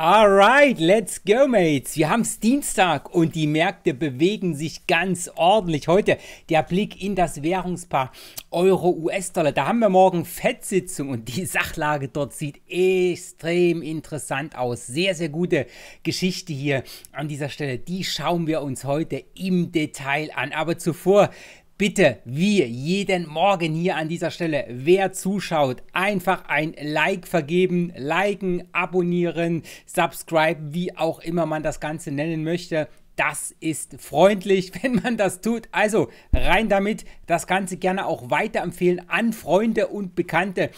Alright, let's go, Mates. Wir haben es Dienstag und die Märkte bewegen sich ganz ordentlich. Heute der Blick in das Währungspaar Euro-US-Dollar. Da haben wir morgen Fettsitzung und die Sachlage dort sieht extrem interessant aus. Sehr, sehr gute Geschichte hier an dieser Stelle. Die schauen wir uns heute im Detail an. Aber zuvor bitte, wie jeden Morgen hier an dieser Stelle, wer zuschaut, einfach ein Like vergeben, liken, abonnieren, subscribe, wie auch immer man das Ganze nennen möchte. Das ist freundlich, wenn man das tut. Also rein damit, das Ganze gerne auch weiterempfehlen an Freunde und Bekannte.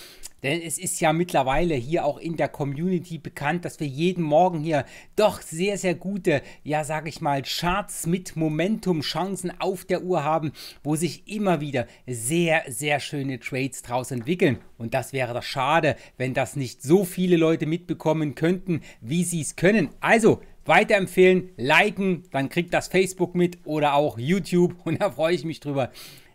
Denn es ist ja mittlerweile hier auch in der Community bekannt, dass wir jeden Morgen hier doch sehr, sehr gute, ja, sage ich mal, Charts mit Momentum, Chancen auf der Uhr haben, wo sich immer wieder sehr, sehr schöne Trades draus entwickeln. Und das wäre doch schade, wenn das nicht so viele Leute mitbekommen könnten, wie sie es können. Also, weiterempfehlen, liken, dann kriegt das Facebook mit oder auch YouTube und da freue ich mich drüber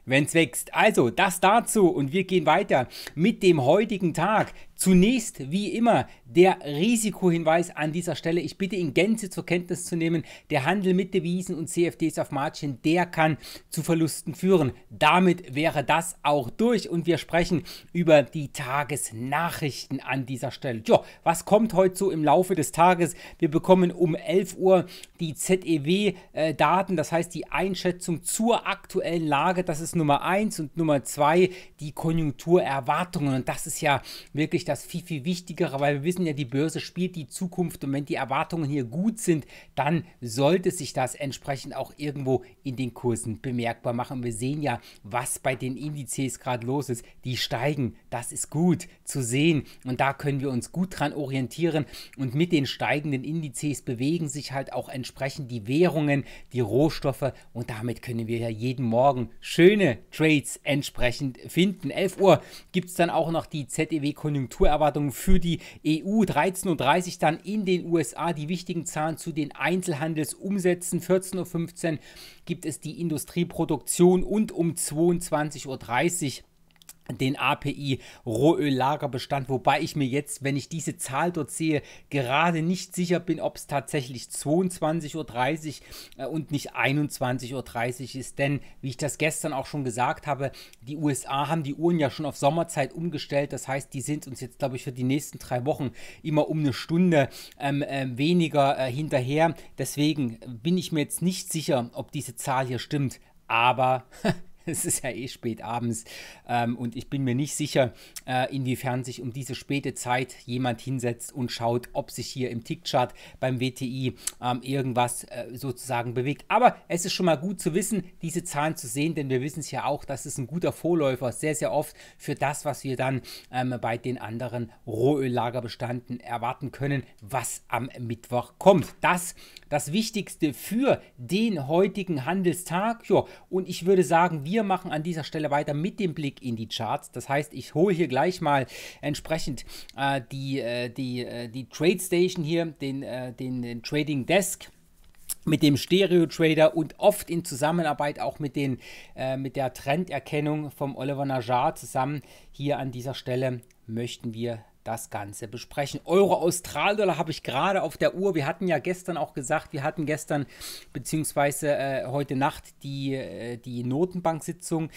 wenn es wächst. Also das dazu und wir gehen weiter mit dem heutigen Tag, Zunächst, wie immer, der Risikohinweis an dieser Stelle. Ich bitte in Gänze zur Kenntnis zu nehmen, der Handel mit Devisen und CFDs auf Margin, der kann zu Verlusten führen. Damit wäre das auch durch und wir sprechen über die Tagesnachrichten an dieser Stelle. Ja, was kommt heute so im Laufe des Tages? Wir bekommen um 11 Uhr die ZEW-Daten, äh, das heißt die Einschätzung zur aktuellen Lage. Das ist Nummer 1 und Nummer 2 die Konjunkturerwartungen und das ist ja wirklich natürlich das viel, viel Wichtigere, weil wir wissen ja, die Börse spielt die Zukunft und wenn die Erwartungen hier gut sind, dann sollte sich das entsprechend auch irgendwo in den Kursen bemerkbar machen. Wir sehen ja, was bei den Indizes gerade los ist. Die steigen, das ist gut zu sehen und da können wir uns gut dran orientieren und mit den steigenden Indizes bewegen sich halt auch entsprechend die Währungen, die Rohstoffe und damit können wir ja jeden Morgen schöne Trades entsprechend finden. 11 Uhr gibt es dann auch noch die ZEW-Konjunktur. Konjunkturerwartungen für die EU. 13.30 Uhr dann in den USA die wichtigen Zahlen zu den Einzelhandelsumsätzen. 14.15 Uhr gibt es die Industrieproduktion und um 22.30 Uhr den API Rohöllagerbestand, wobei ich mir jetzt, wenn ich diese Zahl dort sehe, gerade nicht sicher bin, ob es tatsächlich 22.30 Uhr äh, und nicht 21.30 Uhr ist, denn wie ich das gestern auch schon gesagt habe, die USA haben die Uhren ja schon auf Sommerzeit umgestellt, das heißt, die sind uns jetzt, glaube ich, für die nächsten drei Wochen immer um eine Stunde ähm, äh, weniger äh, hinterher, deswegen bin ich mir jetzt nicht sicher, ob diese Zahl hier stimmt, aber es ist ja eh spät abends ähm, und ich bin mir nicht sicher, äh, inwiefern sich um diese späte Zeit jemand hinsetzt und schaut, ob sich hier im Tickchart beim WTI ähm, irgendwas äh, sozusagen bewegt. Aber es ist schon mal gut zu wissen, diese Zahlen zu sehen, denn wir wissen es ja auch, das ist ein guter Vorläufer sehr, sehr oft für das, was wir dann ähm, bei den anderen Rohöllagerbestanden erwarten können, was am Mittwoch kommt. Das das Wichtigste für den heutigen Handelstag. Jo, und ich würde sagen, wir wir machen an dieser Stelle weiter mit dem Blick in die Charts. Das heißt, ich hole hier gleich mal entsprechend äh, die, äh, die, äh, die Trade Station hier, den, äh, den, den Trading Desk mit dem Stereo Trader und oft in Zusammenarbeit auch mit, den, äh, mit der Trenderkennung vom Oliver Najar zusammen. Hier an dieser Stelle möchten wir das Ganze besprechen. Euro Australdollar habe ich gerade auf der Uhr. Wir hatten ja gestern auch gesagt, wir hatten gestern beziehungsweise äh, heute Nacht die, äh, die Notenbank-Sitzung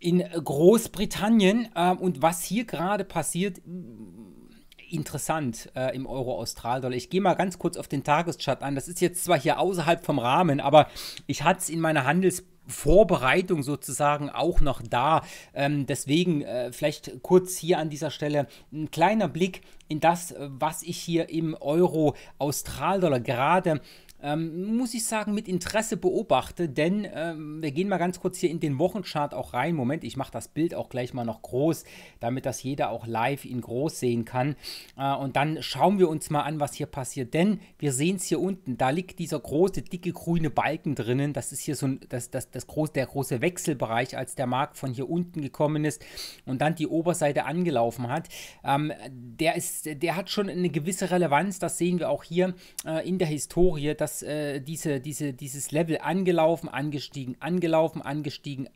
in Großbritannien. Ähm, und was hier gerade passiert, mm, interessant äh, im Euro-Australdollar. Ich gehe mal ganz kurz auf den Tageschart an. Das ist jetzt zwar hier außerhalb vom Rahmen, aber ich hatte es in meiner Handels- Vorbereitung sozusagen auch noch da. Ähm, deswegen äh, vielleicht kurz hier an dieser Stelle ein kleiner Blick in das, äh, was ich hier im Euro austral dollar gerade ähm, muss ich sagen, mit Interesse beobachte, denn ähm, wir gehen mal ganz kurz hier in den Wochenchart auch rein. Moment, ich mache das Bild auch gleich mal noch groß, damit das jeder auch live in groß sehen kann. Äh, und dann schauen wir uns mal an, was hier passiert, denn wir sehen es hier unten, da liegt dieser große, dicke, grüne Balken drinnen. Das ist hier so ein, das, das, das groß, der große Wechselbereich, als der Markt von hier unten gekommen ist und dann die Oberseite angelaufen hat. Ähm, der, ist, der hat schon eine gewisse Relevanz, das sehen wir auch hier äh, in der Historie, dass dass äh, diese, diese, dieses Level angelaufen, angestiegen, angelaufen, angestiegen,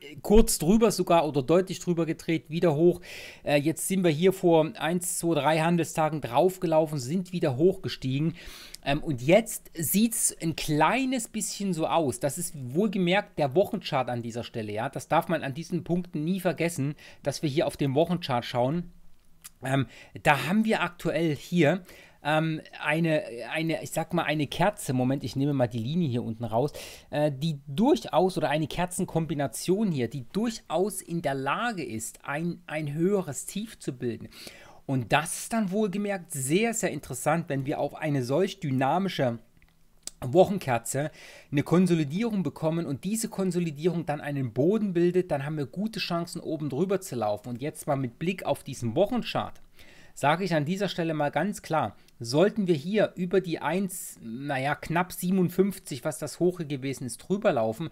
äh, kurz drüber sogar oder deutlich drüber gedreht, wieder hoch. Äh, jetzt sind wir hier vor 1, 2, 3 Handelstagen draufgelaufen, sind wieder hochgestiegen. Ähm, und jetzt sieht es ein kleines bisschen so aus. Das ist wohlgemerkt der Wochenchart an dieser Stelle. Ja? Das darf man an diesen Punkten nie vergessen, dass wir hier auf den Wochenchart schauen. Ähm, da haben wir aktuell hier ähm, eine, eine, ich sag mal, eine Kerze, Moment, ich nehme mal die Linie hier unten raus, äh, die durchaus, oder eine Kerzenkombination hier, die durchaus in der Lage ist, ein, ein höheres Tief zu bilden. Und das ist dann wohlgemerkt sehr, sehr interessant, wenn wir auf eine solch dynamische Wochenkerze eine Konsolidierung bekommen und diese Konsolidierung dann einen Boden bildet, dann haben wir gute Chancen, oben drüber zu laufen. Und jetzt mal mit Blick auf diesen Wochenchart sage ich an dieser Stelle mal ganz klar, sollten wir hier über die 1, naja, knapp 57, was das Hoche gewesen ist, drüber laufen,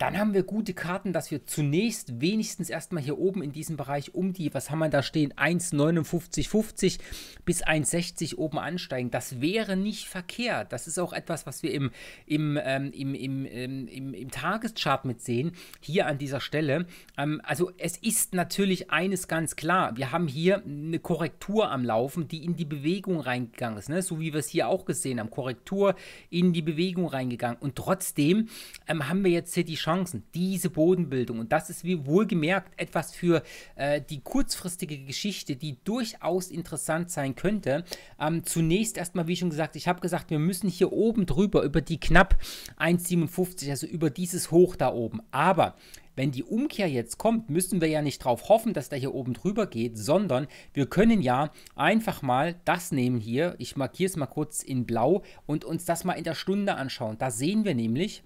dann haben wir gute Karten, dass wir zunächst wenigstens erstmal hier oben in diesem Bereich um die, was haben wir da stehen, 1,5950 bis 1,60 oben ansteigen. Das wäre nicht verkehrt. Das ist auch etwas, was wir im, im, ähm, im, im, im, ähm, im, im Tageschart mit sehen, hier an dieser Stelle. Ähm, also es ist natürlich eines ganz klar. Wir haben hier eine Korrektur am Laufen, die in die Bewegung reingegangen ist. Ne? So wie wir es hier auch gesehen haben. Korrektur in die Bewegung reingegangen. Und trotzdem ähm, haben wir jetzt hier die Chance, Chancen, diese Bodenbildung. Und das ist wie wohlgemerkt etwas für äh, die kurzfristige Geschichte, die durchaus interessant sein könnte. Ähm, zunächst erstmal, wie schon gesagt, ich habe gesagt, wir müssen hier oben drüber über die knapp 1,57, also über dieses Hoch da oben. Aber wenn die Umkehr jetzt kommt, müssen wir ja nicht darauf hoffen, dass der hier oben drüber geht, sondern wir können ja einfach mal das nehmen hier, ich markiere es mal kurz in blau und uns das mal in der Stunde anschauen. Da sehen wir nämlich,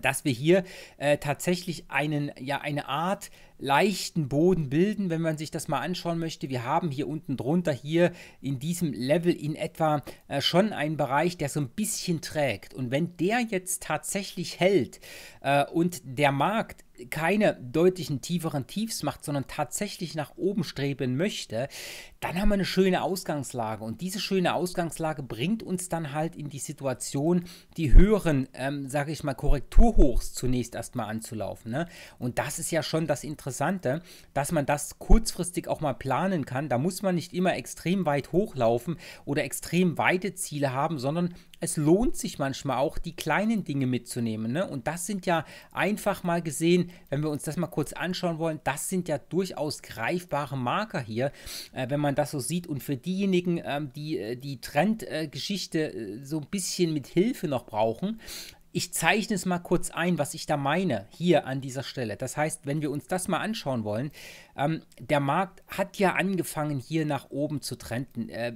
dass wir hier äh, tatsächlich einen, ja, eine Art leichten Boden bilden, wenn man sich das mal anschauen möchte. Wir haben hier unten drunter, hier in diesem Level in etwa äh, schon einen Bereich, der so ein bisschen trägt. Und wenn der jetzt tatsächlich hält äh, und der Markt keine deutlichen tieferen Tiefs macht, sondern tatsächlich nach oben streben möchte, dann haben wir eine schöne Ausgangslage. Und diese schöne Ausgangslage bringt uns dann halt in die Situation, die höheren, ähm, sage ich mal, Korrekturhochs zunächst erstmal anzulaufen. Ne? Und das ist ja schon das Interessante Interessante, dass man das kurzfristig auch mal planen kann. Da muss man nicht immer extrem weit hochlaufen oder extrem weite Ziele haben, sondern es lohnt sich manchmal auch, die kleinen Dinge mitzunehmen. Ne? Und das sind ja einfach mal gesehen, wenn wir uns das mal kurz anschauen wollen, das sind ja durchaus greifbare Marker hier, äh, wenn man das so sieht. Und für diejenigen, ähm, die äh, die Trendgeschichte äh, so ein bisschen mit Hilfe noch brauchen, ich zeichne es mal kurz ein, was ich da meine, hier an dieser Stelle. Das heißt, wenn wir uns das mal anschauen wollen, ähm, der Markt hat ja angefangen, hier nach oben zu trenden. Äh,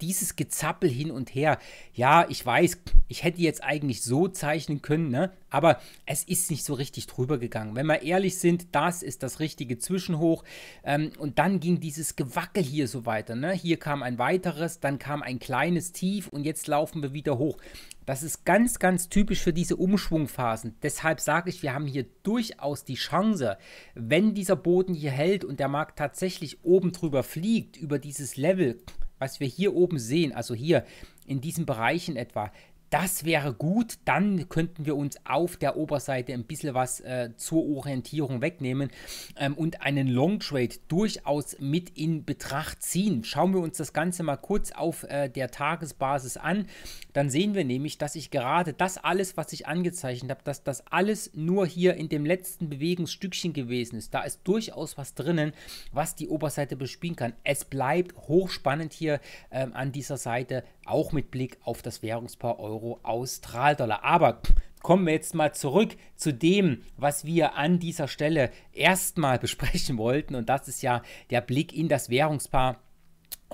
dieses Gezappel hin und her. Ja, ich weiß, ich hätte jetzt eigentlich so zeichnen können, ne? aber es ist nicht so richtig drüber gegangen. Wenn wir ehrlich sind, das ist das richtige Zwischenhoch. Ähm, und dann ging dieses Gewackel hier so weiter. Ne? Hier kam ein weiteres, dann kam ein kleines Tief und jetzt laufen wir wieder hoch. Das ist ganz, ganz typisch für diese Umschwungphasen. Deshalb sage ich, wir haben hier durchaus die Chance, wenn dieser Boden hier hält und der Markt tatsächlich oben drüber fliegt, über dieses Level, was wir hier oben sehen, also hier in diesen Bereichen etwa, das wäre gut, dann könnten wir uns auf der Oberseite ein bisschen was äh, zur Orientierung wegnehmen ähm, und einen Long Trade durchaus mit in Betracht ziehen. Schauen wir uns das Ganze mal kurz auf äh, der Tagesbasis an. Dann sehen wir nämlich, dass ich gerade das alles, was ich angezeichnet habe, dass das alles nur hier in dem letzten Bewegungsstückchen gewesen ist. Da ist durchaus was drinnen, was die Oberseite bespielen kann. Es bleibt hochspannend hier ähm, an dieser Seite, auch mit Blick auf das Währungspaar Euro Euro Australdollar. Aber kommen wir jetzt mal zurück zu dem, was wir an dieser Stelle erstmal besprechen wollten. Und das ist ja der Blick in das Währungspaar.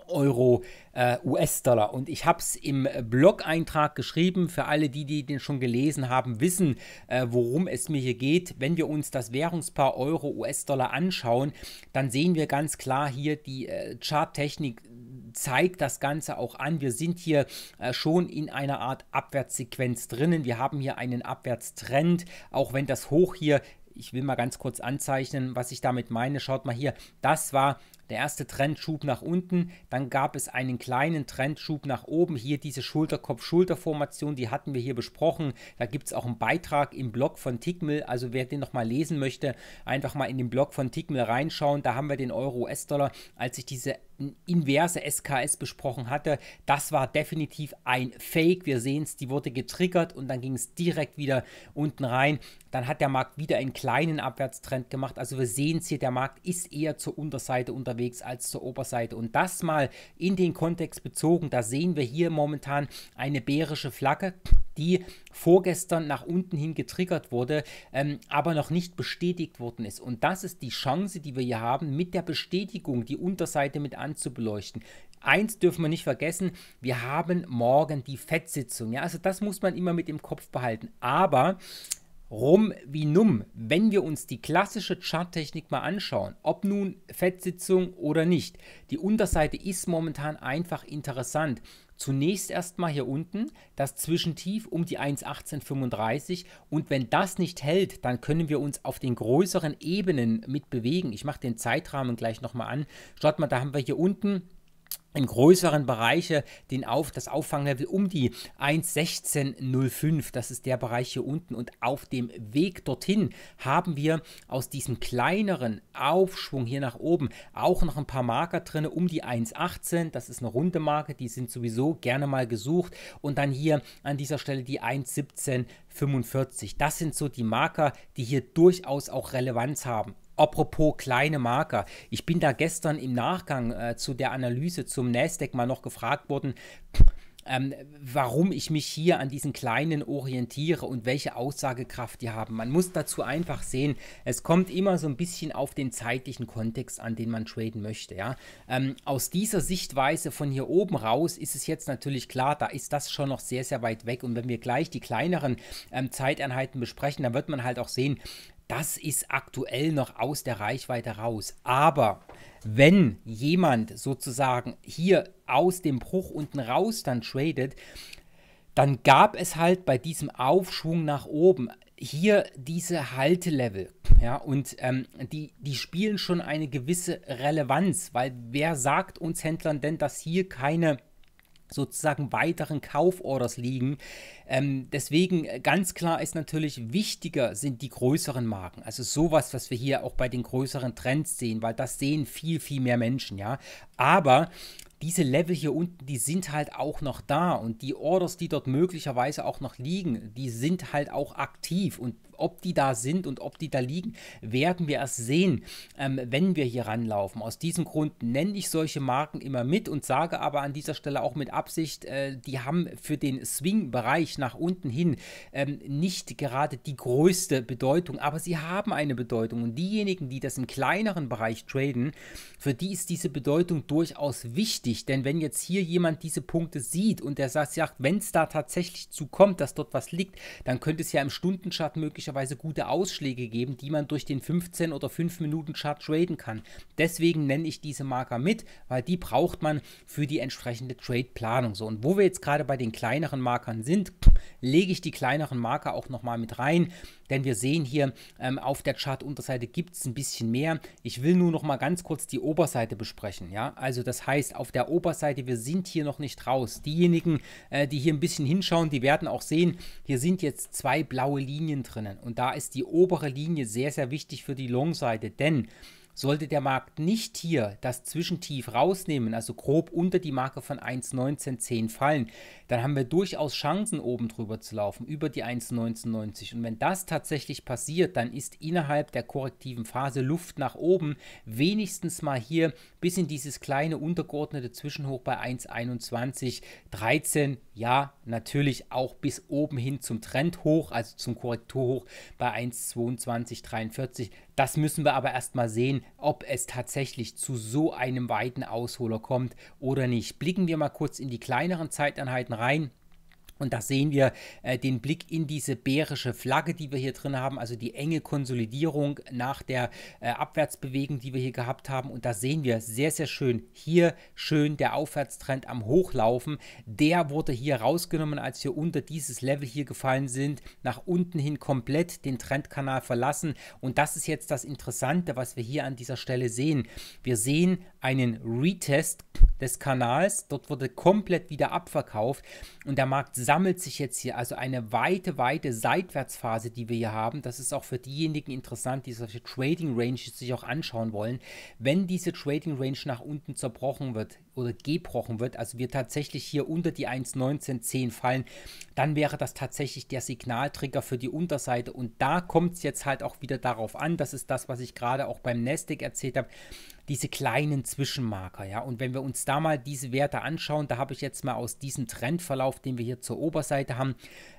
Euro, äh, US-Dollar. Und ich habe es im Blog-Eintrag geschrieben. Für alle, die, die den schon gelesen haben, wissen, äh, worum es mir hier geht. Wenn wir uns das Währungspaar Euro, US-Dollar anschauen, dann sehen wir ganz klar hier die äh, Charttechnik zeigt das Ganze auch an. Wir sind hier äh, schon in einer Art Abwärtssequenz drinnen. Wir haben hier einen Abwärtstrend, auch wenn das Hoch hier ich will mal ganz kurz anzeichnen, was ich damit meine. Schaut mal hier, das war der erste Trendschub nach unten, dann gab es einen kleinen Trendschub nach oben. Hier diese Schulterkopf-Schulterformation, die hatten wir hier besprochen. Da gibt es auch einen Beitrag im Blog von Tickmill. Also wer den nochmal lesen möchte, einfach mal in den Blog von Tickmill reinschauen. Da haben wir den Euro-US-Dollar, als sich diese inverse SKS besprochen hatte, das war definitiv ein Fake. Wir sehen es, die wurde getriggert und dann ging es direkt wieder unten rein. Dann hat der Markt wieder einen kleinen Abwärtstrend gemacht. Also wir sehen es hier, der Markt ist eher zur Unterseite unterwegs als zur Oberseite. Und das mal in den Kontext bezogen, da sehen wir hier momentan eine bärische Flagge die vorgestern nach unten hin getriggert wurde, ähm, aber noch nicht bestätigt worden ist. Und das ist die Chance, die wir hier haben, mit der Bestätigung die Unterseite mit anzubeleuchten. Eins dürfen wir nicht vergessen, wir haben morgen die Fettsitzung. Ja? Also das muss man immer mit im Kopf behalten. Aber rum wie num, wenn wir uns die klassische Charttechnik mal anschauen, ob nun Fettsitzung oder nicht, die Unterseite ist momentan einfach interessant. Zunächst erstmal hier unten das Zwischentief um die 1,1835 und wenn das nicht hält, dann können wir uns auf den größeren Ebenen mit bewegen. Ich mache den Zeitrahmen gleich nochmal an. Schaut mal, da haben wir hier unten in größeren Bereiche den auf, das Auffanglevel um die 1,1605. Das ist der Bereich hier unten. Und auf dem Weg dorthin haben wir aus diesem kleineren Aufschwung hier nach oben auch noch ein paar Marker drin, um die 1,18. Das ist eine runde Marke, die sind sowieso gerne mal gesucht. Und dann hier an dieser Stelle die 1,1745. Das sind so die Marker, die hier durchaus auch Relevanz haben. Apropos kleine Marker. Ich bin da gestern im Nachgang äh, zu der Analyse zum Nasdaq mal noch gefragt worden, ähm, warum ich mich hier an diesen kleinen orientiere und welche Aussagekraft die haben. Man muss dazu einfach sehen, es kommt immer so ein bisschen auf den zeitlichen Kontext an, den man traden möchte. Ja? Ähm, aus dieser Sichtweise von hier oben raus ist es jetzt natürlich klar, da ist das schon noch sehr, sehr weit weg. Und wenn wir gleich die kleineren ähm, Zeiteinheiten besprechen, dann wird man halt auch sehen, das ist aktuell noch aus der Reichweite raus. Aber wenn jemand sozusagen hier aus dem Bruch unten raus dann tradet, dann gab es halt bei diesem Aufschwung nach oben hier diese Haltelevel. Ja, und ähm, die, die spielen schon eine gewisse Relevanz, weil wer sagt uns Händlern denn, dass hier keine sozusagen weiteren Kauforders liegen. Ähm, deswegen äh, ganz klar ist natürlich wichtiger sind die größeren Marken. Also sowas, was wir hier auch bei den größeren Trends sehen, weil das sehen viel, viel mehr Menschen, ja. Aber diese Level hier unten, die sind halt auch noch da und die Orders, die dort möglicherweise auch noch liegen, die sind halt auch aktiv und ob die da sind und ob die da liegen, werden wir erst sehen, ähm, wenn wir hier ranlaufen. Aus diesem Grund nenne ich solche Marken immer mit und sage aber an dieser Stelle auch mit Absicht, äh, die haben für den Swing-Bereich nach unten hin ähm, nicht gerade die größte Bedeutung, aber sie haben eine Bedeutung. Und diejenigen, die das im kleineren Bereich traden, für die ist diese Bedeutung durchaus wichtig. Denn wenn jetzt hier jemand diese Punkte sieht und der sagt, wenn es da tatsächlich zu kommt, dass dort was liegt, dann könnte es ja im Stundenschatten möglicherweise möglicherweise gute Ausschläge geben, die man durch den 15 oder 5 Minuten Chart traden kann. Deswegen nenne ich diese Marker mit, weil die braucht man für die entsprechende Trade-Planung. So, und wo wir jetzt gerade bei den kleineren Markern sind, lege ich die kleineren Marker auch nochmal mit rein denn wir sehen hier ähm, auf der Chart-Unterseite gibt es ein bisschen mehr. Ich will nur noch mal ganz kurz die Oberseite besprechen. Ja? Also das heißt, auf der Oberseite, wir sind hier noch nicht raus. Diejenigen, äh, die hier ein bisschen hinschauen, die werden auch sehen, hier sind jetzt zwei blaue Linien drinnen. Und da ist die obere Linie sehr, sehr wichtig für die Long-Seite, denn sollte der Markt nicht hier das Zwischentief rausnehmen, also grob unter die Marke von 1,1910 fallen, dann haben wir durchaus Chancen, oben drüber zu laufen, über die 1,1990. Und wenn das tatsächlich passiert, dann ist innerhalb der korrektiven Phase Luft nach oben, wenigstens mal hier bis in dieses kleine untergeordnete Zwischenhoch bei 1,2113. Ja, natürlich auch bis oben hin zum Trendhoch, also zum Korrekturhoch bei 1,2243. Das müssen wir aber erstmal sehen, ob es tatsächlich zu so einem weiten Ausholer kommt oder nicht. Blicken wir mal kurz in die kleineren Zeiteinheiten rein. Und da sehen wir äh, den Blick in diese bärische Flagge, die wir hier drin haben, also die enge Konsolidierung nach der äh, Abwärtsbewegung, die wir hier gehabt haben. Und da sehen wir sehr, sehr schön hier schön der Aufwärtstrend am Hochlaufen. Der wurde hier rausgenommen, als wir unter dieses Level hier gefallen sind, nach unten hin komplett den Trendkanal verlassen. Und das ist jetzt das Interessante, was wir hier an dieser Stelle sehen. Wir sehen einen Retest des Kanals. Dort wurde komplett wieder abverkauft und der Markt sammelt sich jetzt hier also eine weite, weite Seitwärtsphase, die wir hier haben. Das ist auch für diejenigen interessant, die solche Trading Ranges sich auch anschauen wollen. Wenn diese Trading Range nach unten zerbrochen wird, oder gebrochen wird, also wir tatsächlich hier unter die 1,1910 fallen, dann wäre das tatsächlich der Signaltrigger für die Unterseite. Und da kommt es jetzt halt auch wieder darauf an, das ist das, was ich gerade auch beim Nasdaq erzählt habe, diese kleinen Zwischenmarker, ja. Und wenn wir uns da mal diese Werte anschauen, da habe ich jetzt mal aus diesem Trendverlauf, den wir hier zur Oberseite haben,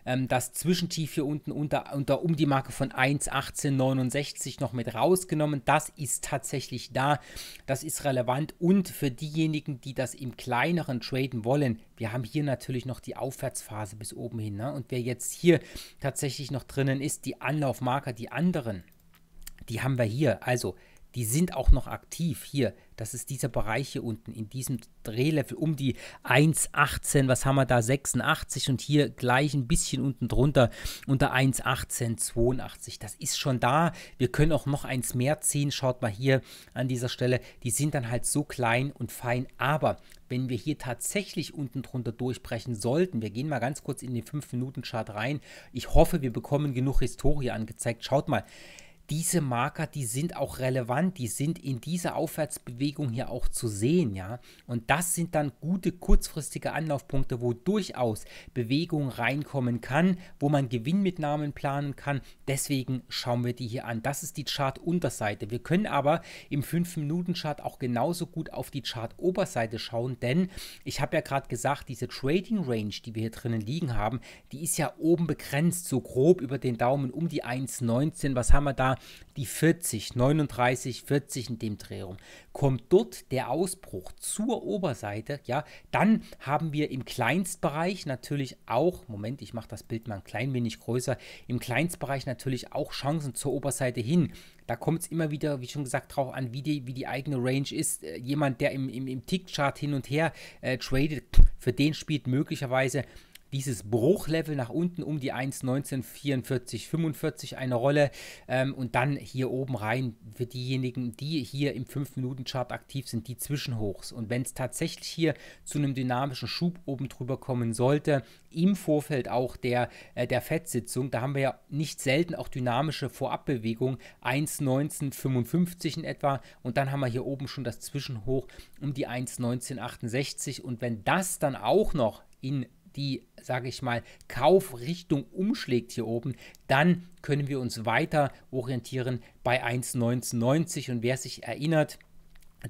ähm, das Zwischentief hier unten unter, unter um die Marke von 1,1869 noch mit rausgenommen. Das ist tatsächlich da, das ist relevant und für diejenigen, die das im kleineren traden wollen, wir haben hier natürlich noch die Aufwärtsphase bis oben hin. Ne? Und wer jetzt hier tatsächlich noch drinnen ist, die Anlaufmarker, die anderen, die haben wir hier. Also die sind auch noch aktiv. Hier, das ist dieser Bereich hier unten, in diesem Drehlevel um die 1,18, was haben wir da, 86 und hier gleich ein bisschen unten drunter unter 1,18, 82. Das ist schon da. Wir können auch noch eins mehr ziehen. Schaut mal hier an dieser Stelle. Die sind dann halt so klein und fein, aber wenn wir hier tatsächlich unten drunter durchbrechen sollten, wir gehen mal ganz kurz in den 5-Minuten-Chart rein. Ich hoffe, wir bekommen genug Historie angezeigt. Schaut mal, diese Marker, die sind auch relevant, die sind in dieser Aufwärtsbewegung hier auch zu sehen, ja. Und das sind dann gute kurzfristige Anlaufpunkte, wo durchaus Bewegung reinkommen kann, wo man Gewinnmitnahmen planen kann. Deswegen schauen wir die hier an. Das ist die Chart-Unterseite. Wir können aber im 5-Minuten-Chart auch genauso gut auf die Chart-Oberseite schauen, denn ich habe ja gerade gesagt, diese Trading-Range, die wir hier drinnen liegen haben, die ist ja oben begrenzt, so grob über den Daumen um die 1,19. Was haben wir da? die 40, 39, 40 in dem Dreh rum. Kommt dort der Ausbruch zur Oberseite, ja, dann haben wir im Kleinstbereich natürlich auch, Moment, ich mache das Bild mal ein klein wenig größer, im Kleinstbereich natürlich auch Chancen zur Oberseite hin. Da kommt es immer wieder, wie schon gesagt, drauf an, wie die, wie die eigene Range ist. Äh, jemand, der im, im, im Tick-Chart hin und her äh, tradet, für den spielt möglicherweise dieses Bruchlevel nach unten um die 1,1944,45 eine Rolle ähm, und dann hier oben rein für diejenigen, die hier im 5-Minuten-Chart aktiv sind, die Zwischenhochs. Und wenn es tatsächlich hier zu einem dynamischen Schub oben drüber kommen sollte, im Vorfeld auch der, äh, der FED-Sitzung, da haben wir ja nicht selten auch dynamische Vorabbewegungen, 1,1955 in etwa und dann haben wir hier oben schon das Zwischenhoch um die 1,1968 und wenn das dann auch noch in die, sage ich mal, Kaufrichtung umschlägt hier oben, dann können wir uns weiter orientieren bei 1,1990 und wer sich erinnert,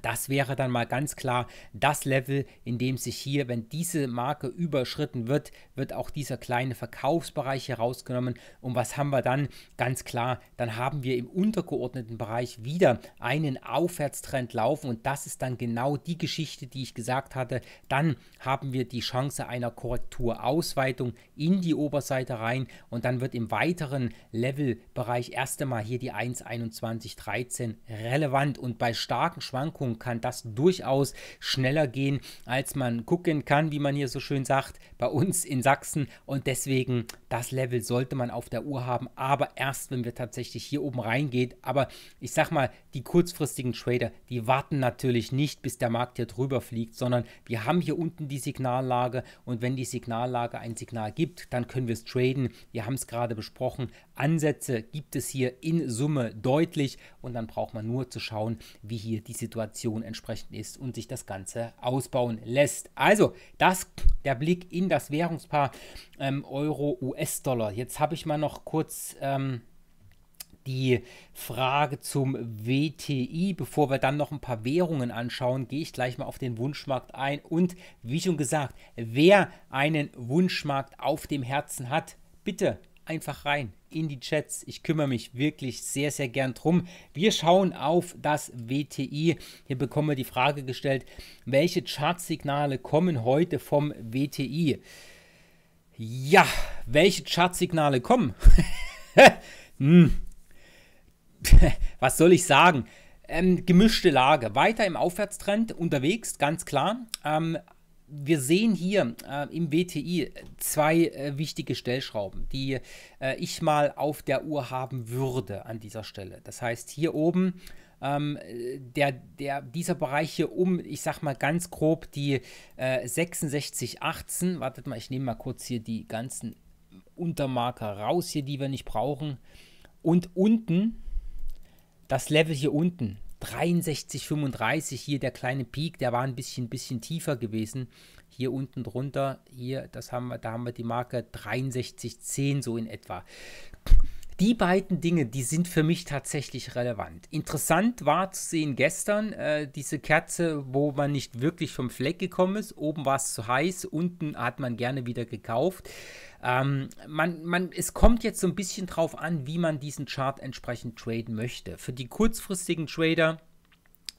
das wäre dann mal ganz klar das Level, in dem sich hier, wenn diese Marke überschritten wird, wird auch dieser kleine Verkaufsbereich herausgenommen. Und was haben wir dann? Ganz klar, dann haben wir im untergeordneten Bereich wieder einen Aufwärtstrend laufen. Und das ist dann genau die Geschichte, die ich gesagt hatte. Dann haben wir die Chance einer Korrekturausweitung in die Oberseite rein. Und dann wird im weiteren Levelbereich erst einmal hier die 1,2113 relevant. Und bei starken Schwankungen Verpackung kann das durchaus schneller gehen, als man gucken kann, wie man hier so schön sagt, bei uns in Sachsen. Und deswegen, das Level sollte man auf der Uhr haben, aber erst, wenn wir tatsächlich hier oben reingehen. Aber ich sag mal, die kurzfristigen Trader, die warten natürlich nicht, bis der Markt hier drüber fliegt, sondern wir haben hier unten die Signallage und wenn die Signallage ein Signal gibt, dann können wir es traden. Wir haben es gerade besprochen. Ansätze gibt es hier in Summe deutlich und dann braucht man nur zu schauen, wie hier die Situation Situation entsprechend ist und sich das Ganze ausbauen lässt. Also, das der Blick in das Währungspaar ähm, Euro-US-Dollar. Jetzt habe ich mal noch kurz. Ähm, die Frage zum WTI. Bevor wir dann noch ein paar Währungen anschauen, gehe ich gleich mal auf den Wunschmarkt ein. Und wie schon gesagt, wer einen Wunschmarkt auf dem Herzen hat, bitte einfach rein in die Chats. Ich kümmere mich wirklich sehr, sehr gern drum. Wir schauen auf das WTI. Hier bekommen wir die Frage gestellt, welche Chartsignale kommen heute vom WTI? Ja, welche Chartsignale kommen? hm. Was soll ich sagen? Ähm, gemischte Lage. Weiter im Aufwärtstrend unterwegs, ganz klar. Ähm, wir sehen hier äh, im WTI zwei äh, wichtige Stellschrauben, die äh, ich mal auf der Uhr haben würde an dieser Stelle. Das heißt, hier oben ähm, der, der, dieser Bereich hier um, ich sag mal ganz grob, die 66,18. Äh, Wartet mal, ich nehme mal kurz hier die ganzen Untermarker raus, hier, die wir nicht brauchen. Und unten, das Level hier unten, 63,35 hier der kleine Peak, der war ein bisschen, bisschen tiefer gewesen. Hier unten drunter, hier, das haben wir, da haben wir die Marke 63,10 so in etwa. Die beiden Dinge, die sind für mich tatsächlich relevant. Interessant war zu sehen gestern äh, diese Kerze, wo man nicht wirklich vom Fleck gekommen ist. Oben war es zu heiß, unten hat man gerne wieder gekauft. Ähm, man, man, es kommt jetzt so ein bisschen drauf an, wie man diesen Chart entsprechend traden möchte. Für die kurzfristigen Trader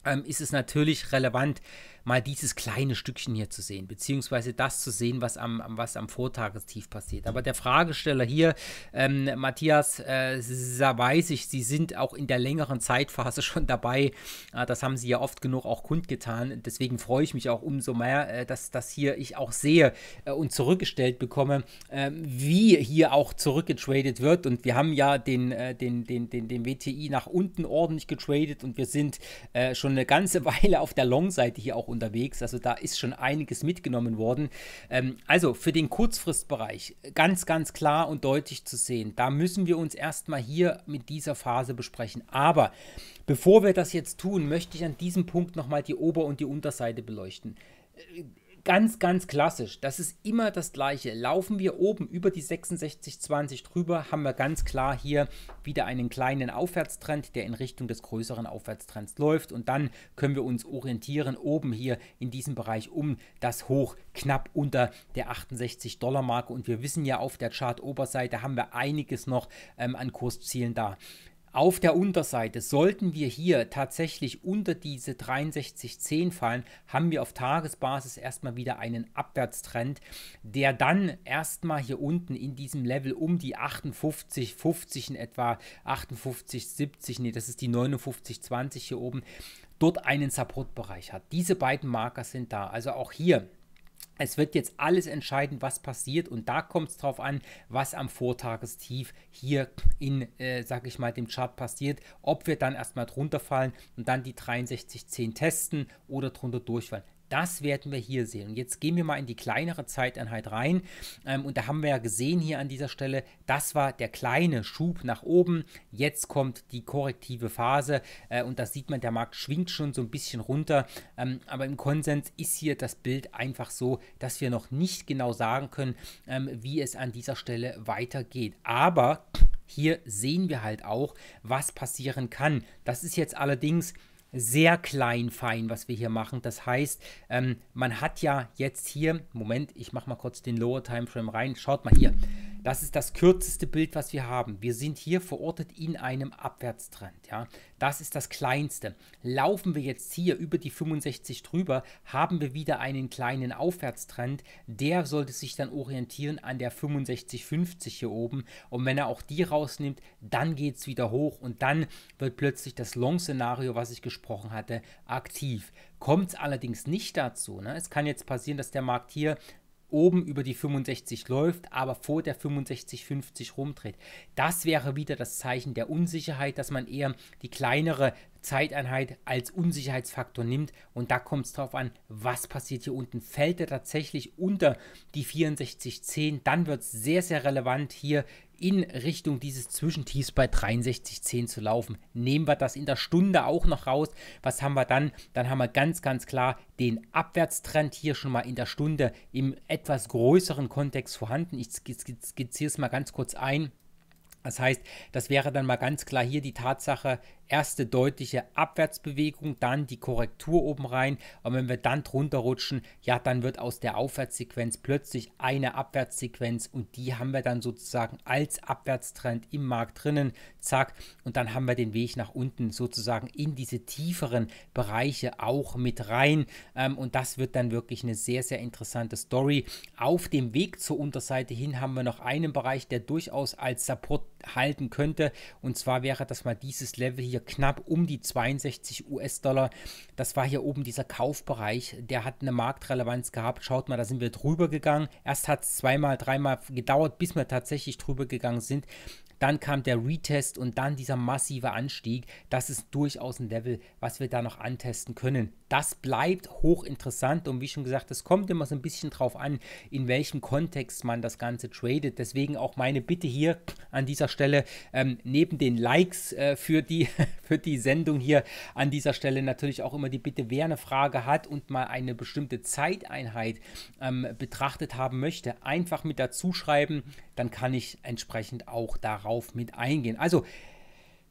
ähm, ist es natürlich relevant, mal dieses kleine Stückchen hier zu sehen, beziehungsweise das zu sehen, was am, was am Vortagestief passiert. Aber der Fragesteller hier, ähm, Matthias, äh, da weiß ich, Sie sind auch in der längeren Zeitphase schon dabei. Äh, das haben Sie ja oft genug auch kundgetan. Deswegen freue ich mich auch umso mehr, äh, dass das hier ich auch sehe äh, und zurückgestellt bekomme, ähm, wie hier auch zurückgetradet wird. Und wir haben ja den, äh, den, den, den, den WTI nach unten ordentlich getradet und wir sind äh, schon eine ganze Weile auf der Long-Seite hier auch unterwegs. Also da ist schon einiges mitgenommen worden. Ähm, also für den Kurzfristbereich ganz, ganz klar und deutlich zu sehen, da müssen wir uns erstmal hier mit dieser Phase besprechen. Aber bevor wir das jetzt tun, möchte ich an diesem Punkt nochmal die Ober- und die Unterseite beleuchten äh, Ganz, ganz klassisch. Das ist immer das gleiche. Laufen wir oben über die 66,20 drüber, haben wir ganz klar hier wieder einen kleinen Aufwärtstrend, der in Richtung des größeren Aufwärtstrends läuft. Und dann können wir uns orientieren oben hier in diesem Bereich um das Hoch knapp unter der 68 Dollar Marke. Und wir wissen ja, auf der Chart-Oberseite haben wir einiges noch ähm, an Kurszielen da. Auf der Unterseite sollten wir hier tatsächlich unter diese 63,10 fallen, haben wir auf Tagesbasis erstmal wieder einen Abwärtstrend, der dann erstmal hier unten in diesem Level um die 58, 50 in etwa, 58, 70, nee, das ist die 59, 20 hier oben, dort einen Supportbereich hat. Diese beiden Marker sind da. Also auch hier es wird jetzt alles entscheiden, was passiert und da kommt es drauf an, was am Vortagestief hier in, äh, sag ich mal, dem Chart passiert, ob wir dann erstmal drunter fallen und dann die 6310 testen oder drunter durchfallen. Das werden wir hier sehen. Und jetzt gehen wir mal in die kleinere Zeiteinheit rein. Ähm, und da haben wir ja gesehen hier an dieser Stelle, das war der kleine Schub nach oben. Jetzt kommt die korrektive Phase. Äh, und da sieht man, der Markt schwingt schon so ein bisschen runter. Ähm, aber im Konsens ist hier das Bild einfach so, dass wir noch nicht genau sagen können, ähm, wie es an dieser Stelle weitergeht. Aber hier sehen wir halt auch, was passieren kann. Das ist jetzt allerdings sehr klein fein, was wir hier machen. Das heißt, ähm, man hat ja jetzt hier, Moment, ich mache mal kurz den Lower Timeframe rein. Schaut mal hier. Das ist das kürzeste Bild, was wir haben. Wir sind hier verortet in einem Abwärtstrend. Ja? Das ist das kleinste. Laufen wir jetzt hier über die 65 drüber, haben wir wieder einen kleinen Aufwärtstrend. Der sollte sich dann orientieren an der 65,50 hier oben. Und wenn er auch die rausnimmt, dann geht es wieder hoch und dann wird plötzlich das Long-Szenario, was ich gesprochen hatte, aktiv. Kommt es allerdings nicht dazu. Ne? Es kann jetzt passieren, dass der Markt hier oben über die 65 läuft, aber vor der 65, 50 rumdreht. Das wäre wieder das Zeichen der Unsicherheit, dass man eher die kleinere Zeiteinheit als Unsicherheitsfaktor nimmt. Und da kommt es drauf an, was passiert hier unten. Fällt er tatsächlich unter die 6410, dann wird es sehr, sehr relevant hier in Richtung dieses Zwischentiefs bei 63,10 zu laufen. Nehmen wir das in der Stunde auch noch raus. Was haben wir dann? Dann haben wir ganz, ganz klar den Abwärtstrend hier schon mal in der Stunde im etwas größeren Kontext vorhanden. Ich skizziere es mal ganz kurz ein. Das heißt, das wäre dann mal ganz klar hier die Tatsache, erste deutliche Abwärtsbewegung, dann die Korrektur oben rein. Und wenn wir dann drunter rutschen, ja, dann wird aus der Aufwärtssequenz plötzlich eine Abwärtssequenz und die haben wir dann sozusagen als Abwärtstrend im Markt drinnen. Zack. Und dann haben wir den Weg nach unten sozusagen in diese tieferen Bereiche auch mit rein. Ähm, und das wird dann wirklich eine sehr, sehr interessante Story. Auf dem Weg zur Unterseite hin haben wir noch einen Bereich, der durchaus als Support halten könnte. Und zwar wäre das mal dieses Level hier knapp um die 62 US-Dollar. Das war hier oben dieser Kaufbereich. Der hat eine Marktrelevanz gehabt. Schaut mal, da sind wir drüber gegangen. Erst hat es zweimal, dreimal gedauert, bis wir tatsächlich drüber gegangen sind. Dann kam der Retest und dann dieser massive Anstieg. Das ist durchaus ein Level, was wir da noch antesten können. Das bleibt hochinteressant und wie schon gesagt, es kommt immer so ein bisschen drauf an, in welchem Kontext man das Ganze tradet. Deswegen auch meine Bitte hier an dieser Stelle, ähm, neben den Likes äh, für, die, für die Sendung hier an dieser Stelle natürlich auch immer die Bitte, wer eine Frage hat und mal eine bestimmte Zeiteinheit ähm, betrachtet haben möchte, einfach mit dazu schreiben, dann kann ich entsprechend auch darauf mit eingehen. Also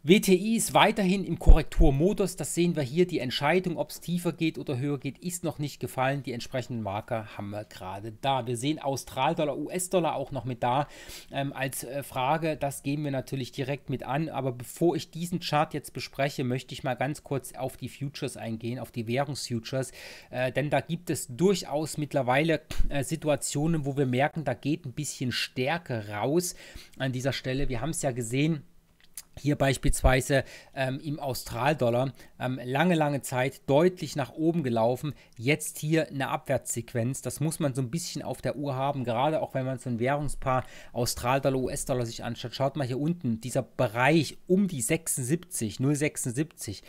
WTI ist weiterhin im Korrekturmodus. Das sehen wir hier. Die Entscheidung, ob es tiefer geht oder höher geht, ist noch nicht gefallen. Die entsprechenden Marker haben wir gerade da. Wir sehen Australdollar, US-Dollar auch noch mit da ähm, als äh, Frage. Das geben wir natürlich direkt mit an. Aber bevor ich diesen Chart jetzt bespreche, möchte ich mal ganz kurz auf die Futures eingehen, auf die Währungsfutures. Äh, denn da gibt es durchaus mittlerweile äh, Situationen, wo wir merken, da geht ein bisschen Stärke raus an dieser Stelle. Wir haben es ja gesehen hier beispielsweise ähm, im Australdollar ähm, lange, lange Zeit deutlich nach oben gelaufen. Jetzt hier eine Abwärtssequenz. Das muss man so ein bisschen auf der Uhr haben, gerade auch wenn man so ein Währungspaar Australdollar, US-Dollar sich anschaut. Schaut mal hier unten, dieser Bereich um die 76, 0,76.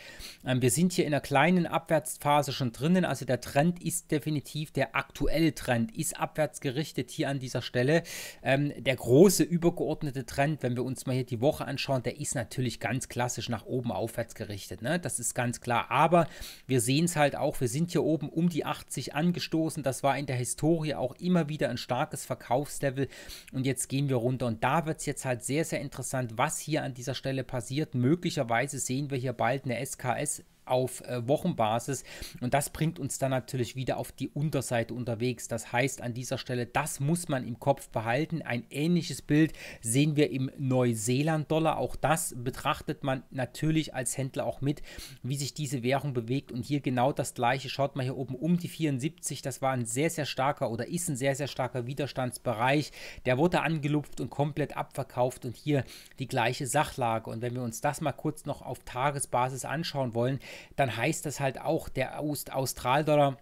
Ähm, wir sind hier in einer kleinen Abwärtsphase schon drinnen. Also der Trend ist definitiv, der aktuelle Trend ist abwärts gerichtet hier an dieser Stelle. Ähm, der große übergeordnete Trend, wenn wir uns mal hier die Woche anschauen, der ist natürlich natürlich ganz klassisch nach oben aufwärts gerichtet. Ne? Das ist ganz klar. Aber wir sehen es halt auch, wir sind hier oben um die 80 angestoßen. Das war in der Historie auch immer wieder ein starkes Verkaufslevel. Und jetzt gehen wir runter. Und da wird es jetzt halt sehr, sehr interessant, was hier an dieser Stelle passiert. Möglicherweise sehen wir hier bald eine SKS auf äh, Wochenbasis. Und das bringt uns dann natürlich wieder auf die Unterseite unterwegs. Das heißt an dieser Stelle, das muss man im Kopf behalten. Ein ähnliches Bild sehen wir im Neuseeland-Dollar. Auch das betrachtet man natürlich als Händler auch mit, wie sich diese Währung bewegt. Und hier genau das gleiche. Schaut mal hier oben um die 74. Das war ein sehr, sehr starker oder ist ein sehr, sehr starker Widerstandsbereich. Der wurde angelupft und komplett abverkauft. Und hier die gleiche Sachlage. Und wenn wir uns das mal kurz noch auf Tagesbasis anschauen wollen, dann heißt das halt auch, der Australdollar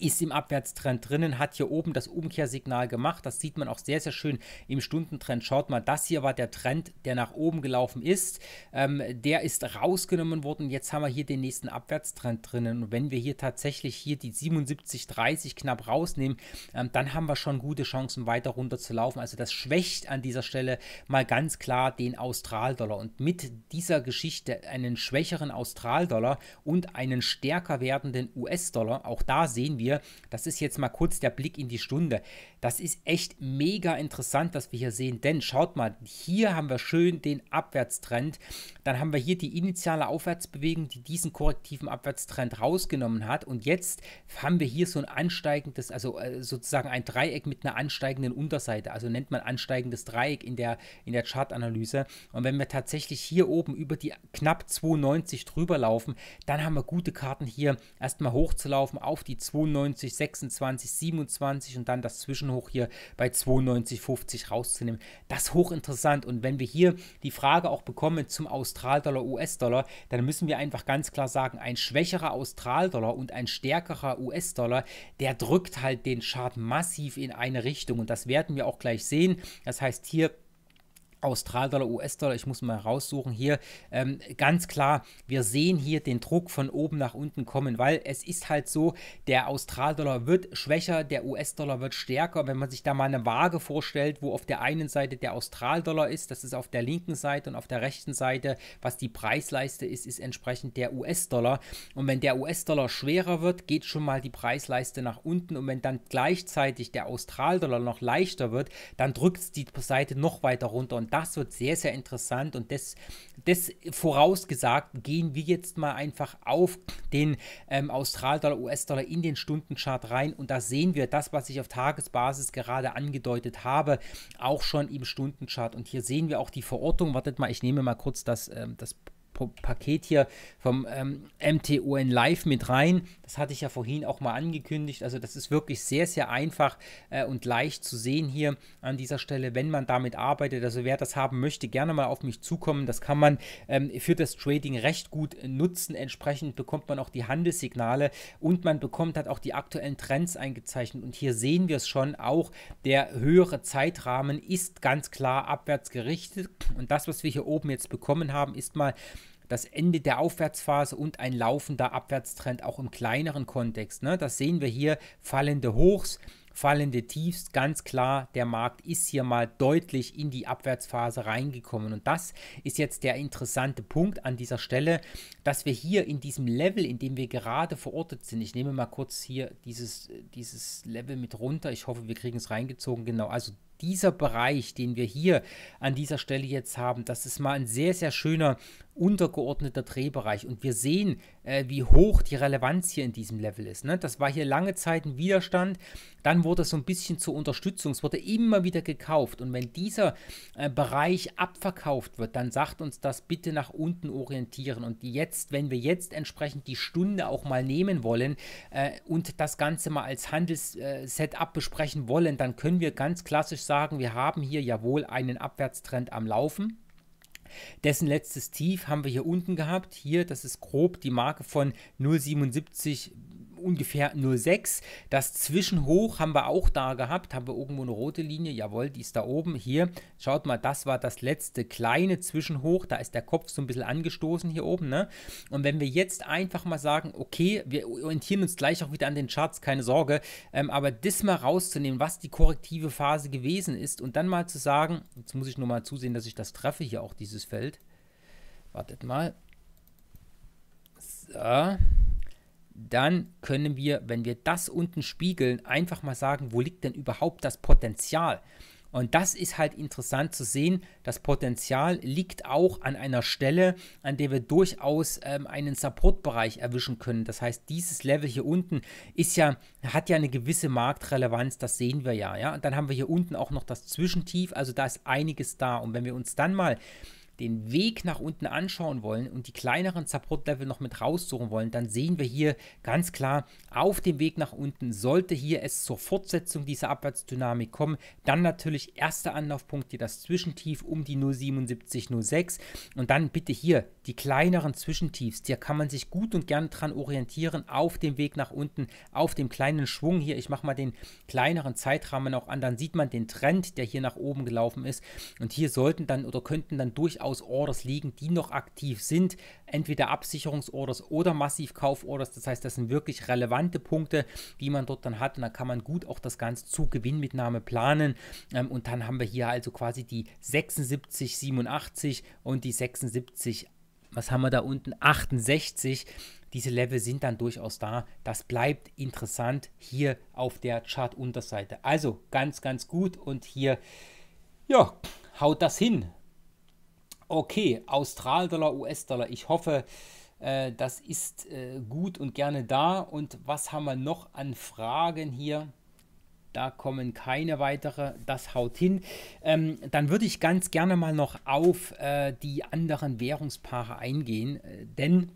ist im Abwärtstrend drinnen, hat hier oben das Umkehrsignal gemacht. Das sieht man auch sehr, sehr schön im Stundentrend. Schaut mal, das hier war der Trend, der nach oben gelaufen ist. Ähm, der ist rausgenommen worden. Jetzt haben wir hier den nächsten Abwärtstrend drinnen. Und wenn wir hier tatsächlich hier die 77,30 knapp rausnehmen, ähm, dann haben wir schon gute Chancen, weiter runter zu laufen. Also das schwächt an dieser Stelle mal ganz klar den Australdollar. Und mit dieser Geschichte einen schwächeren Australdollar und einen stärker werdenden US-Dollar, auch da sehen wir, hier. Das ist jetzt mal kurz der Blick in die Stunde. Das ist echt mega interessant, was wir hier sehen, denn schaut mal, hier haben wir schön den Abwärtstrend. Dann haben wir hier die initiale Aufwärtsbewegung, die diesen korrektiven Abwärtstrend rausgenommen hat. Und jetzt haben wir hier so ein ansteigendes, also äh, sozusagen ein Dreieck mit einer ansteigenden Unterseite. Also nennt man ansteigendes Dreieck in der, in der Chartanalyse. Und wenn wir tatsächlich hier oben über die knapp 290 drüber laufen, dann haben wir gute Karten hier erstmal hochzulaufen auf die 290. 97, 26, 27 und dann das Zwischenhoch hier bei 92,50 rauszunehmen. Das ist hochinteressant und wenn wir hier die Frage auch bekommen zum Australdollar, US-Dollar, dann müssen wir einfach ganz klar sagen, ein schwächerer Australdollar und ein stärkerer US-Dollar, der drückt halt den Chart massiv in eine Richtung und das werden wir auch gleich sehen. Das heißt hier Australdollar, US-Dollar, ich muss mal raussuchen hier. Ähm, ganz klar, wir sehen hier den Druck von oben nach unten kommen, weil es ist halt so, der Australdollar wird schwächer, der US-Dollar wird stärker. Wenn man sich da mal eine Waage vorstellt, wo auf der einen Seite der Australdollar ist, das ist auf der linken Seite und auf der rechten Seite, was die Preisleiste ist, ist entsprechend der US-Dollar. Und wenn der US-Dollar schwerer wird, geht schon mal die Preisleiste nach unten. Und wenn dann gleichzeitig der Australdollar noch leichter wird, dann drückt es die Seite noch weiter runter. Und und das wird sehr, sehr interessant. Und das, das vorausgesagt, gehen wir jetzt mal einfach auf den ähm, Australdollar, US-Dollar in den Stundenchart rein. Und da sehen wir das, was ich auf Tagesbasis gerade angedeutet habe, auch schon im Stundenchart. Und hier sehen wir auch die Verortung. Wartet mal, ich nehme mal kurz das, ähm, das Paket hier vom ähm, MTON Live mit rein. Das hatte ich ja vorhin auch mal angekündigt. Also das ist wirklich sehr, sehr einfach äh, und leicht zu sehen hier an dieser Stelle, wenn man damit arbeitet. Also wer das haben möchte, gerne mal auf mich zukommen. Das kann man ähm, für das Trading recht gut nutzen. Entsprechend bekommt man auch die Handelssignale und man bekommt halt auch die aktuellen Trends eingezeichnet. Und hier sehen wir es schon, auch der höhere Zeitrahmen ist ganz klar abwärts gerichtet. Und das, was wir hier oben jetzt bekommen haben, ist mal das Ende der Aufwärtsphase und ein laufender Abwärtstrend auch im kleineren Kontext. Ne? Das sehen wir hier, fallende Hochs, fallende Tiefs, ganz klar, der Markt ist hier mal deutlich in die Abwärtsphase reingekommen. Und das ist jetzt der interessante Punkt an dieser Stelle, dass wir hier in diesem Level, in dem wir gerade verortet sind, ich nehme mal kurz hier dieses, dieses Level mit runter, ich hoffe, wir kriegen es reingezogen, genau, also dieser Bereich, den wir hier an dieser Stelle jetzt haben, das ist mal ein sehr, sehr schöner untergeordneter Drehbereich. Und wir sehen, äh, wie hoch die Relevanz hier in diesem Level ist. Ne? Das war hier lange Zeit ein Widerstand. Dann wurde es so ein bisschen zur Unterstützung. Es wurde immer wieder gekauft. Und wenn dieser äh, Bereich abverkauft wird, dann sagt uns das bitte nach unten orientieren. Und jetzt, wenn wir jetzt entsprechend die Stunde auch mal nehmen wollen äh, und das Ganze mal als Handelssetup äh, besprechen wollen, dann können wir ganz klassisch sagen, wir haben hier ja wohl einen Abwärtstrend am Laufen. Dessen letztes Tief haben wir hier unten gehabt. Hier, das ist grob die Marke von 0,77 ungefähr 0,6. Das Zwischenhoch haben wir auch da gehabt, haben wir irgendwo eine rote Linie, jawohl, die ist da oben, hier, schaut mal, das war das letzte kleine Zwischenhoch, da ist der Kopf so ein bisschen angestoßen hier oben, ne? Und wenn wir jetzt einfach mal sagen, okay, wir orientieren uns gleich auch wieder an den Charts, keine Sorge, ähm, aber das mal rauszunehmen, was die korrektive Phase gewesen ist und dann mal zu sagen, jetzt muss ich nur mal zusehen, dass ich das treffe hier auch, dieses Feld. Wartet mal. So dann können wir, wenn wir das unten spiegeln, einfach mal sagen, wo liegt denn überhaupt das Potenzial? Und das ist halt interessant zu sehen. Das Potenzial liegt auch an einer Stelle, an der wir durchaus ähm, einen Supportbereich erwischen können. Das heißt, dieses Level hier unten ist ja, hat ja eine gewisse Marktrelevanz, das sehen wir ja. ja? Und dann haben wir hier unten auch noch das Zwischentief, also da ist einiges da. Und wenn wir uns dann mal den Weg nach unten anschauen wollen und die kleineren Support-Level noch mit raussuchen wollen, dann sehen wir hier ganz klar, auf dem Weg nach unten sollte hier es zur Fortsetzung dieser Abwärtsdynamik kommen. Dann natürlich erster Anlaufpunkt hier das Zwischentief um die 0,7706 und dann bitte hier die kleineren Zwischentiefs. Hier kann man sich gut und gern dran orientieren auf dem Weg nach unten, auf dem kleinen Schwung hier. Ich mache mal den kleineren Zeitrahmen auch an, dann sieht man den Trend, der hier nach oben gelaufen ist und hier sollten dann oder könnten dann durchaus durchaus Orders liegen, die noch aktiv sind. Entweder Absicherungsorders oder Massivkauforders. Das heißt, das sind wirklich relevante Punkte, die man dort dann hat. Und dann kann man gut auch das Ganze zu Gewinnmitnahme planen. Ähm, und dann haben wir hier also quasi die 7687 und die 76, was haben wir da unten? 68 diese Level sind dann durchaus da. Das bleibt interessant hier auf der Chart-Unterseite. Also ganz, ganz gut und hier, ja, haut das hin. Okay, Australdollar, US-Dollar. Ich hoffe, äh, das ist äh, gut und gerne da. Und was haben wir noch an Fragen hier? Da kommen keine weitere, das haut hin. Ähm, dann würde ich ganz gerne mal noch auf äh, die anderen Währungspaare eingehen, äh, denn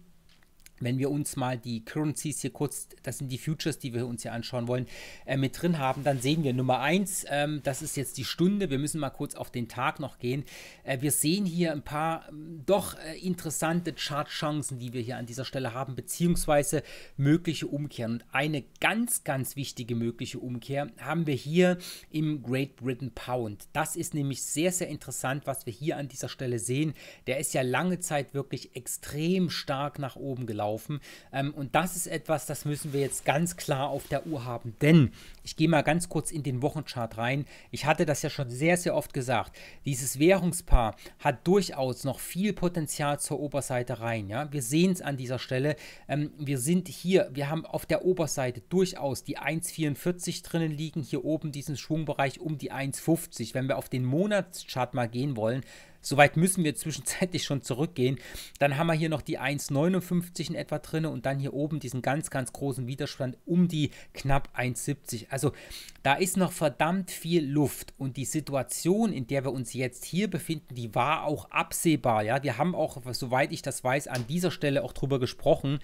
wenn wir uns mal die Currencies hier kurz, das sind die Futures, die wir uns hier anschauen wollen, äh, mit drin haben, dann sehen wir Nummer 1, ähm, das ist jetzt die Stunde, wir müssen mal kurz auf den Tag noch gehen. Äh, wir sehen hier ein paar ähm, doch äh, interessante Chartchancen, die wir hier an dieser Stelle haben, beziehungsweise mögliche Umkehren. Und eine ganz, ganz wichtige mögliche Umkehr haben wir hier im Great Britain Pound. Das ist nämlich sehr, sehr interessant, was wir hier an dieser Stelle sehen. Der ist ja lange Zeit wirklich extrem stark nach oben gelaufen laufen. Ähm, und das ist etwas, das müssen wir jetzt ganz klar auf der Uhr haben. Denn ich gehe mal ganz kurz in den Wochenchart rein. Ich hatte das ja schon sehr, sehr oft gesagt. Dieses Währungspaar hat durchaus noch viel Potenzial zur Oberseite rein. Ja? Wir sehen es an dieser Stelle. Ähm, wir sind hier, wir haben auf der Oberseite durchaus die 1,44 drinnen liegen, hier oben diesen Schwungbereich um die 1,50. Wenn wir auf den Monatschart mal gehen wollen, Soweit müssen wir zwischenzeitlich schon zurückgehen. Dann haben wir hier noch die 1,59 in etwa drin und dann hier oben diesen ganz, ganz großen Widerstand um die knapp 1,70. Also da ist noch verdammt viel Luft und die Situation, in der wir uns jetzt hier befinden, die war auch absehbar. Ja, wir haben auch, soweit ich das weiß, an dieser Stelle auch drüber gesprochen,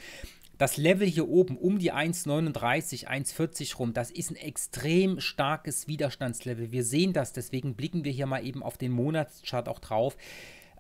das Level hier oben um die 1,39, 1,40 rum, das ist ein extrem starkes Widerstandslevel. Wir sehen das, deswegen blicken wir hier mal eben auf den Monatschart auch drauf.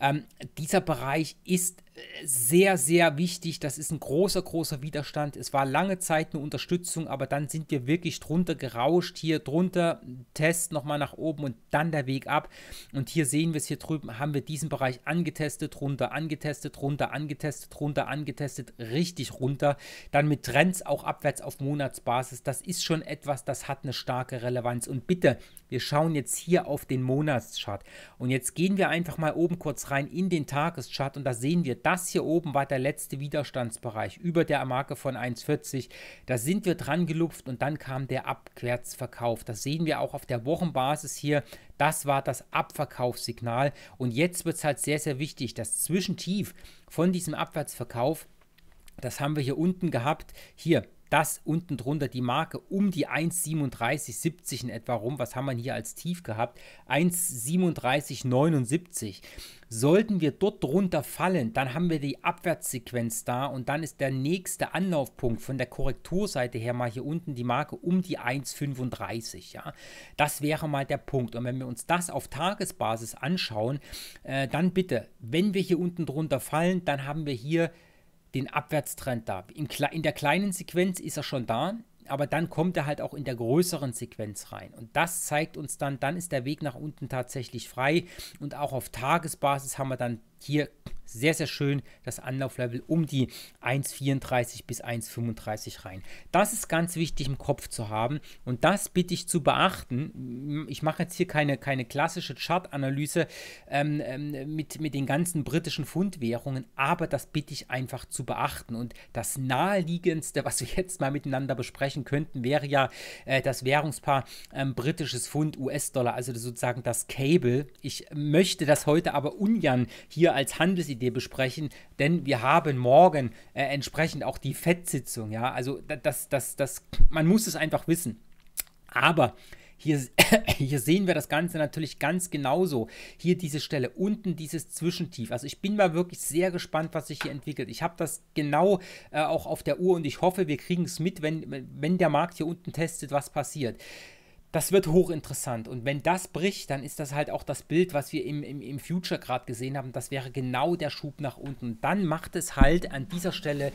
Ähm, dieser Bereich ist sehr, sehr wichtig. Das ist ein großer, großer Widerstand. Es war lange Zeit eine Unterstützung, aber dann sind wir wirklich drunter gerauscht. Hier drunter, Test nochmal nach oben und dann der Weg ab. Und hier sehen wir es hier drüben, haben wir diesen Bereich angetestet, runter, angetestet, runter, angetestet, runter, angetestet, richtig runter. Dann mit Trends auch abwärts auf Monatsbasis. Das ist schon etwas, das hat eine starke Relevanz. Und bitte, wir schauen jetzt hier auf den Monatschart. Und jetzt gehen wir einfach mal oben kurz rein in den Tageschart und da sehen wir, das hier oben war der letzte Widerstandsbereich über der Marke von 1,40. Da sind wir dran gelupft und dann kam der Abwärtsverkauf. Das sehen wir auch auf der Wochenbasis hier. Das war das Abverkaufssignal. Und jetzt wird es halt sehr, sehr wichtig, dass Zwischentief von diesem Abwärtsverkauf das haben wir hier unten gehabt. Hier, das unten drunter die Marke um die 1,3770 in etwa rum. Was haben wir hier als Tief gehabt? 1,3779. Sollten wir dort drunter fallen, dann haben wir die Abwärtssequenz da und dann ist der nächste Anlaufpunkt von der Korrekturseite her mal hier unten die Marke um die 1,35. Ja? Das wäre mal der Punkt. Und wenn wir uns das auf Tagesbasis anschauen, äh, dann bitte, wenn wir hier unten drunter fallen, dann haben wir hier den Abwärtstrend da. In, in der kleinen Sequenz ist er schon da, aber dann kommt er halt auch in der größeren Sequenz rein. Und das zeigt uns dann, dann ist der Weg nach unten tatsächlich frei. Und auch auf Tagesbasis haben wir dann hier sehr, sehr schön das Anlauflevel um die 1,34 bis 1,35 rein. Das ist ganz wichtig im Kopf zu haben und das bitte ich zu beachten. Ich mache jetzt hier keine, keine klassische Chartanalyse ähm, ähm mit, mit den ganzen britischen Pfundwährungen, aber das bitte ich einfach zu beachten. Und das naheliegendste, was wir jetzt mal miteinander besprechen könnten, wäre ja äh, das Währungspaar ähm, britisches Pfund US-Dollar, also sozusagen das Cable. Ich möchte das heute aber ungern hier als Handelsidee Geschäftsidee besprechen, denn wir haben morgen äh, entsprechend auch die FED-Sitzung. Ja, also das, das, das, man muss es einfach wissen. Aber hier, hier, sehen wir das Ganze natürlich ganz genauso. Hier diese Stelle, unten dieses Zwischentief. Also ich bin mal wirklich sehr gespannt, was sich hier entwickelt. Ich habe das genau äh, auch auf der Uhr und ich hoffe, wir kriegen es mit, wenn, wenn der Markt hier unten testet, was passiert das wird hochinteressant. Und wenn das bricht, dann ist das halt auch das Bild, was wir im, im, im Future gerade gesehen haben. Das wäre genau der Schub nach unten. dann macht es halt an dieser Stelle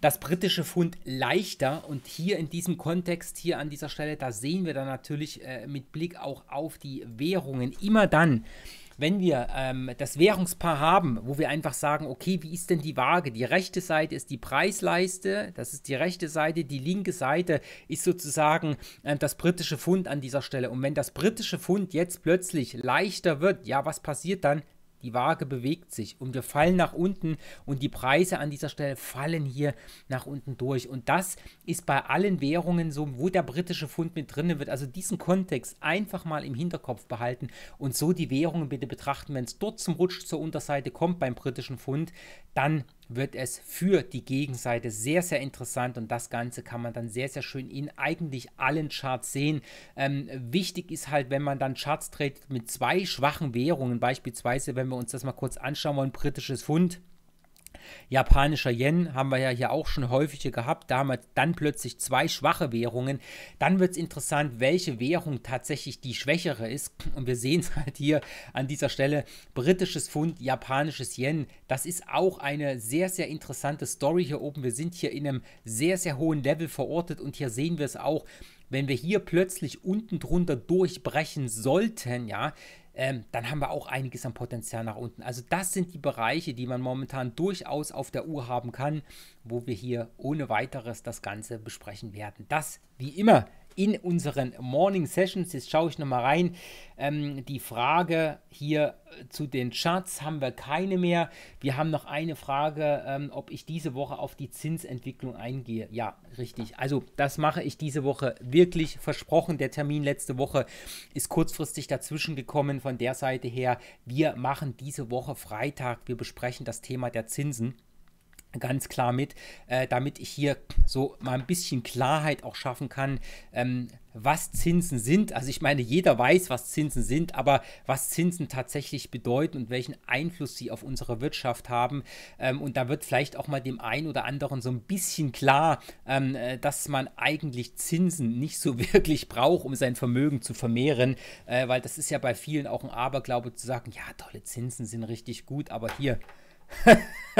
das britische Pfund leichter. Und hier in diesem Kontext, hier an dieser Stelle, da sehen wir dann natürlich äh, mit Blick auch auf die Währungen immer dann, wenn wir ähm, das Währungspaar haben, wo wir einfach sagen, okay, wie ist denn die Waage? Die rechte Seite ist die Preisleiste, das ist die rechte Seite, die linke Seite ist sozusagen äh, das britische Pfund an dieser Stelle. Und wenn das britische Pfund jetzt plötzlich leichter wird, ja, was passiert dann? Die Waage bewegt sich und wir fallen nach unten und die Preise an dieser Stelle fallen hier nach unten durch. Und das ist bei allen Währungen so, wo der britische Pfund mit drin wird. Also diesen Kontext einfach mal im Hinterkopf behalten und so die Währungen bitte betrachten. Wenn es dort zum Rutsch zur Unterseite kommt beim britischen Pfund, dann wird es für die Gegenseite sehr, sehr interessant und das Ganze kann man dann sehr, sehr schön in eigentlich allen Charts sehen. Ähm, wichtig ist halt, wenn man dann Charts trägt mit zwei schwachen Währungen, beispielsweise, wenn wir uns das mal kurz anschauen wollen, britisches Pfund. Japanischer Yen haben wir ja hier auch schon häufig gehabt. Da haben wir dann plötzlich zwei schwache Währungen. Dann wird es interessant, welche Währung tatsächlich die schwächere ist. Und wir sehen es halt hier an dieser Stelle. Britisches Pfund, japanisches Yen. Das ist auch eine sehr, sehr interessante Story hier oben. Wir sind hier in einem sehr, sehr hohen Level verortet. Und hier sehen wir es auch, wenn wir hier plötzlich unten drunter durchbrechen sollten, ja, ähm, dann haben wir auch einiges an Potenzial nach unten. Also das sind die Bereiche, die man momentan durchaus auf der Uhr haben kann, wo wir hier ohne weiteres das Ganze besprechen werden. Das wie immer in unseren Morning Sessions. Jetzt schaue ich nochmal rein. Ähm, die Frage hier äh, zu den Charts haben wir keine mehr. Wir haben noch eine Frage, ähm, ob ich diese Woche auf die Zinsentwicklung eingehe. Ja, richtig. Also das mache ich diese Woche wirklich versprochen. Der Termin letzte Woche ist kurzfristig dazwischen gekommen von der Seite her. Wir machen diese Woche Freitag. Wir besprechen das Thema der Zinsen ganz klar mit, äh, damit ich hier so mal ein bisschen Klarheit auch schaffen kann, ähm, was Zinsen sind. Also ich meine, jeder weiß, was Zinsen sind, aber was Zinsen tatsächlich bedeuten und welchen Einfluss sie auf unsere Wirtschaft haben. Ähm, und da wird vielleicht auch mal dem einen oder anderen so ein bisschen klar, ähm, äh, dass man eigentlich Zinsen nicht so wirklich braucht, um sein Vermögen zu vermehren, äh, weil das ist ja bei vielen auch ein Aberglaube zu sagen, ja, tolle Zinsen sind richtig gut, aber hier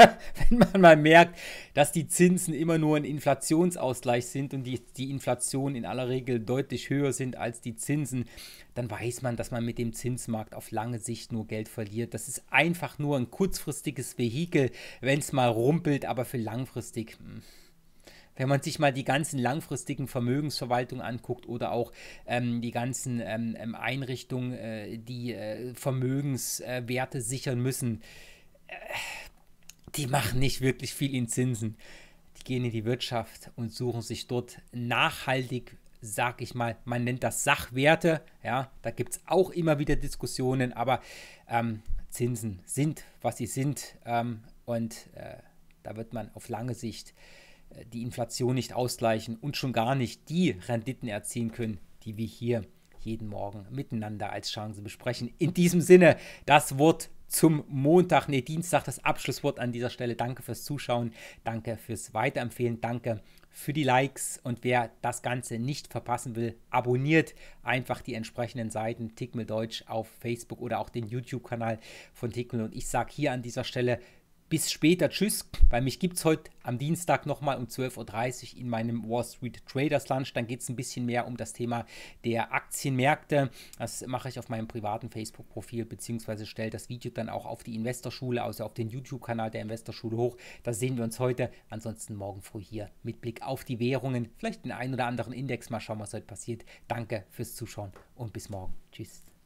wenn man mal merkt, dass die Zinsen immer nur ein Inflationsausgleich sind und die, die Inflation in aller Regel deutlich höher sind als die Zinsen, dann weiß man, dass man mit dem Zinsmarkt auf lange Sicht nur Geld verliert. Das ist einfach nur ein kurzfristiges Vehikel, wenn es mal rumpelt, aber für langfristig. Hm. wenn man sich mal die ganzen langfristigen Vermögensverwaltungen anguckt oder auch ähm, die ganzen ähm, ähm Einrichtungen, äh, die äh, Vermögenswerte sichern müssen, die machen nicht wirklich viel in Zinsen. Die gehen in die Wirtschaft und suchen sich dort nachhaltig, sag ich mal, man nennt das Sachwerte. Ja, da gibt es auch immer wieder Diskussionen, aber ähm, Zinsen sind, was sie sind. Ähm, und äh, da wird man auf lange Sicht äh, die Inflation nicht ausgleichen und schon gar nicht die Renditen erzielen können, die wir hier jeden Morgen miteinander als Chance besprechen. In diesem Sinne, das Wort zum Montag, nee, Dienstag das Abschlusswort an dieser Stelle. Danke fürs Zuschauen, danke fürs Weiterempfehlen, danke für die Likes und wer das Ganze nicht verpassen will, abonniert einfach die entsprechenden Seiten Tickmill Deutsch auf Facebook oder auch den YouTube-Kanal von Tickmill und ich sage hier an dieser Stelle bis später, tschüss, weil mich gibt es heute am Dienstag nochmal um 12.30 Uhr in meinem Wall Street Traders Lunch. Dann geht es ein bisschen mehr um das Thema der Aktienmärkte. Das mache ich auf meinem privaten Facebook-Profil, beziehungsweise stelle das Video dann auch auf die Investorschule, also auf den YouTube-Kanal der Investorschule hoch. Da sehen wir uns heute. Ansonsten morgen früh hier mit Blick auf die Währungen, vielleicht den einen oder anderen Index. Mal schauen, was heute passiert. Danke fürs Zuschauen und bis morgen. Tschüss.